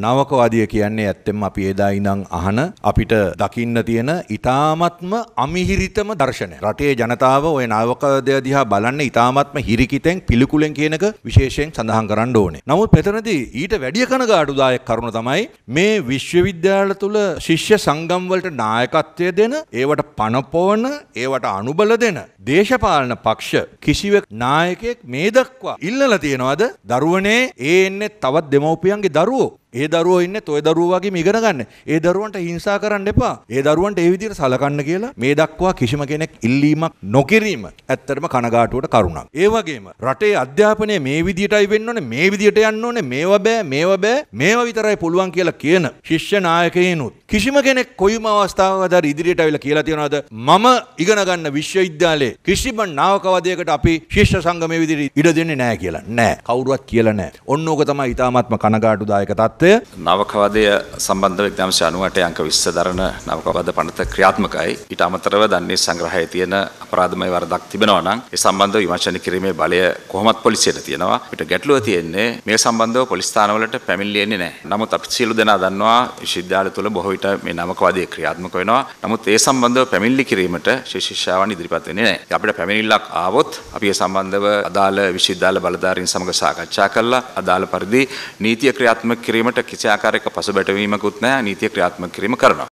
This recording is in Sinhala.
නවකවාදිය කියන්නේ ඇත්තෙම අපි එදා ඉඳන් අහන අපිට දකින්න තියෙන ඊ타මත්ම අමිහිරිතම දර්ශනය. රටේ ජනතාව ওই නවකවාදය දිහා බලන්නේ ඊ타මත්ම හිරිකිතෙන් පිළිකුලෙන් කියනක විශේෂයෙන් සඳහන් කරන්න ඕනේ. නමුත් මෙතනදී ඊට වැඩිය කනගාටුදායක කරුණ තමයි මේ විශ්වවිද්‍යාල තුල ශිෂ්‍ය සංගම් වලට නායකත්වය දෙන, ඒවට පනපවන, ඒවට අනුබල දෙන දේශපාලන පක්ෂ කිසිවෙක් නායකයෙක් මේ දක්වා ඉල්ලලා තියනවාද? දරුවනේ ඒ එන්නේ තවත් දෙමව්පියන්ගේ දරුවෝ ඒ දරුවෝ ඉන්නේ toy දරුවෝ වගේ ඉගෙන ගන්න. ඒ දරුවන්ට හිංසා කරන්න එපා. ඒ දරුවන්ට ඒ විදිහට සලකන්න කියලා මේ දක්වා කිසිම කෙනෙක් ඉල්ලීමක් නොකිරීම ඇත්තටම කනගාටුවට කරුණක්. ඒ වගේම රටේ අධ්‍යාපනය මේ විදිහටයි වෙන්න ඕනේ, මේ විදිහට යන්න ඕනේ, මේවා බෑ, මේවා බෑ, මේවා විතරයි පුළුවන් කියලා කියන ශිෂ්‍ය නායකයිනුත් කිසිම කෙනෙක් කොයිම අවස්ථාවකද ඉදිරියට අවිලා කියලා තියනවාද? මම ඉගෙන ගන්න විශ්වවිද්‍යාලයේ කිසිම නාවකවදයකට අපි ශිෂ්‍ය සංගමයේ විදිහට ඉඩ දෙන්නේ නැහැ කියලා. නෑ. කවුරුවත් කියලා නෑ. ඔන්න ඕක තමයි ඊටාත්ම කනගාටුදායක තත්ත්වය. නායකත්වය නවකවදය සම්බන්ධ එක්දම්ශ අනුවට අංක විස්ස දරන නවකවද පනත ක්‍රියාත්මකයි ඉට අමතරව දන්නේ සංග්‍රහය තියෙන අපරාධමය වරදක් තිබෙනවනම් ඒ සම්බන්ධ විමර්ශන කිරීමේ බලය කොහොමත් පොලිසියට තියෙනවා පිට ගැටලුව තියෙන්නේ මේ සම්බන්ධව පොලිස්ථානවලට පැමිල්ලියෙන්නේ නෑ නමුත් අපි සියලු දෙනා දන්නවා විශ්වවිද්‍යාල තුළ බොහෝ විට මේ නවකවදය ක්‍රියාත්මක වෙනවා නමුත් ඒ සම්බන්ධව පැමිල්ලි කිරීමට ශිෂ්‍යාවන් ඉදිරිපත් වෙන්නේ නෑ අපිට පැමිණිල්ලක් ආවොත් අපි ඒ සම්බන්ධව අදාළ විශ්වවිද්‍යාල බලධාරීන් සමග සාකච්ඡා කරලා අදාළ පරිදි නීතිය ක්‍රියාත්මක කිරීමට කිරීමට කිසි ආකාරයක පසුබැටවීමකුත් නැහැ නීතිය ක්‍රියාත්මක කිරීම කරනවා.